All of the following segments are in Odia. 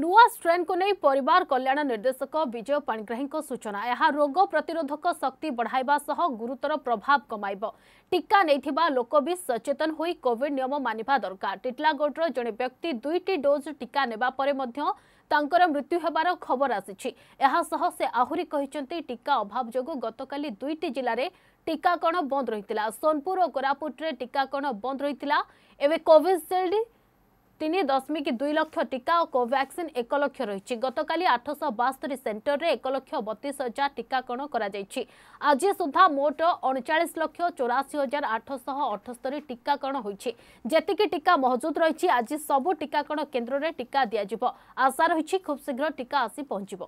ନୂଆ ଷ୍ଟ୍ରେନ୍କୁ ନେଇ ପରିବାର କଲ୍ୟାଣ ନିର୍ଦ୍ଦେଶକ ବିଜୟ ପାଣିଗ୍ରାହୀଙ୍କ ସୂଚନା ଏହା ରୋଗ ପ୍ରତିରୋଧକ ଶକ୍ତି ବଢ଼ାଇବା ସହ ଗୁରୁତର ପ୍ରଭାବ କମାଇବ ଟିକା ନେଇଥିବା ଲୋକ ବି ସଚେତନ ହୋଇ କୋଭିଡ୍ ନିୟମ ମାନିବା ଦରକାର ଟିଟିଲାଗଡ଼ର ଜଣେ ବ୍ୟକ୍ତି ଦୁଇଟି ଡୋଜ୍ ଟିକା ନେବା ପରେ ମଧ୍ୟ ତାଙ୍କର ମୃତ୍ୟୁ ହେବାର ଖବର ଆସିଛି ଏହାସହ ସେ ଆହୁରି କହିଛନ୍ତି ଟିକା ଅଭାବ ଯୋଗୁଁ ଗତକାଲି ଦୁଇଟି ଜିଲ୍ଲାରେ ଟିକାକରଣ ବନ୍ଦ ରହିଥିଲା ସୋନପୁର ଓ କୋରାପୁଟରେ ଟିକାକରଣ ବନ୍ଦ ରହିଥିଲା ଏବେ କୋଭିଶିଲ୍ଡ ତିନି ଦଶମିକ ଦୁଇ ଲକ୍ଷ ଟିକା ଓ କୋଭାକ୍ସିନ୍ ଏକ ଲକ୍ଷ ରହିଛି ଗତକାଲି ଆଠଶହ ବାସ୍ତରି ସେଣ୍ଟରରେ ଏକ ଲକ୍ଷ ବତିଶ ହଜାର ଟିକାକରଣ କରାଯାଇଛି ଆଜି ସୁଦ୍ଧା ମୋଟ ଅଣଚାଳିଶ ଲକ୍ଷ ଚଉରାଅଶୀ ହଜାର ଆଠଶହ ଅଠସ୍ତରୀ ଟିକାକରଣ ହୋଇଛି ଯେତିକି ଟିକା ମହଜୁଦ ରହିଛି ଆଜି ସବୁ ଟିକାକରଣ କେନ୍ଦ୍ରରେ ଟିକା ଦିଆଯିବ ଆଶା ରହିଛି ଖୁବ୍ ଶୀଘ୍ର ଟିକା ଆସି ପହଞ୍ଚିବ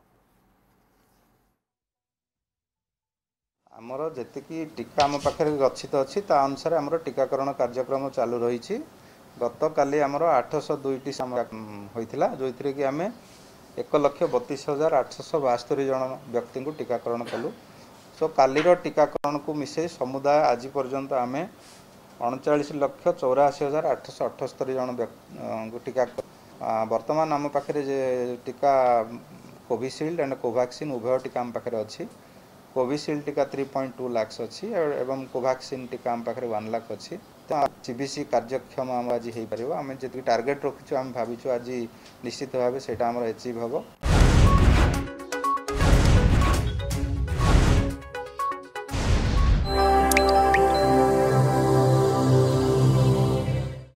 ଆମର ଯେତିକି ଟିକା ଆମ ପାଖରେ ଗଚ୍ଛିତ ଅଛି ତା ଅନୁସାରେ ଆମର ଟିକାକରଣ କାର୍ଯ୍ୟକ୍ରମ ଚାଲୁ ରହିଛି গতকালি আমার আঠশো দুইটি হয়েছিল যেথিরে কি আমি এক লক্ষ বতিশ হাজার আঠশো বাস্তরি জন ব্যক্তি টিকাকরণ কলু সো কালির টিকাকরণকু মিশাই সমুদায় আজ পর্যন্ত আমি অণচাশ লক্ষ চৌরাশি হাজার আঠশো অঠস্তরি জন টিকা বর্তমান আম পাখে যে টিকা কোভিশিল্ড আন্ড কোভাক্সিন উভয় টিকা আম পাখে অছি কোভিশিল্ড টিকা থ্রি পয়েন্ট টু লাক্স অছি এবং কোভাক্সিন টিকা আম পাখে ওয়ান লাখ অছি ତ ସିବିଏସ୍ଇ କାର୍ଯ୍ୟକ୍ଷମ ଆମ ଆଜି ହେଇପାରିବ ଆମେ ଯେତିକି ଟାର୍ଗେଟ୍ ରଖିଛୁ ଆମେ ଭାବିଛୁ ଆଜି ନିଶ୍ଚିତ ଭାବେ ସେଇଟା ଆମର ଏଚିଭ୍ ହେବ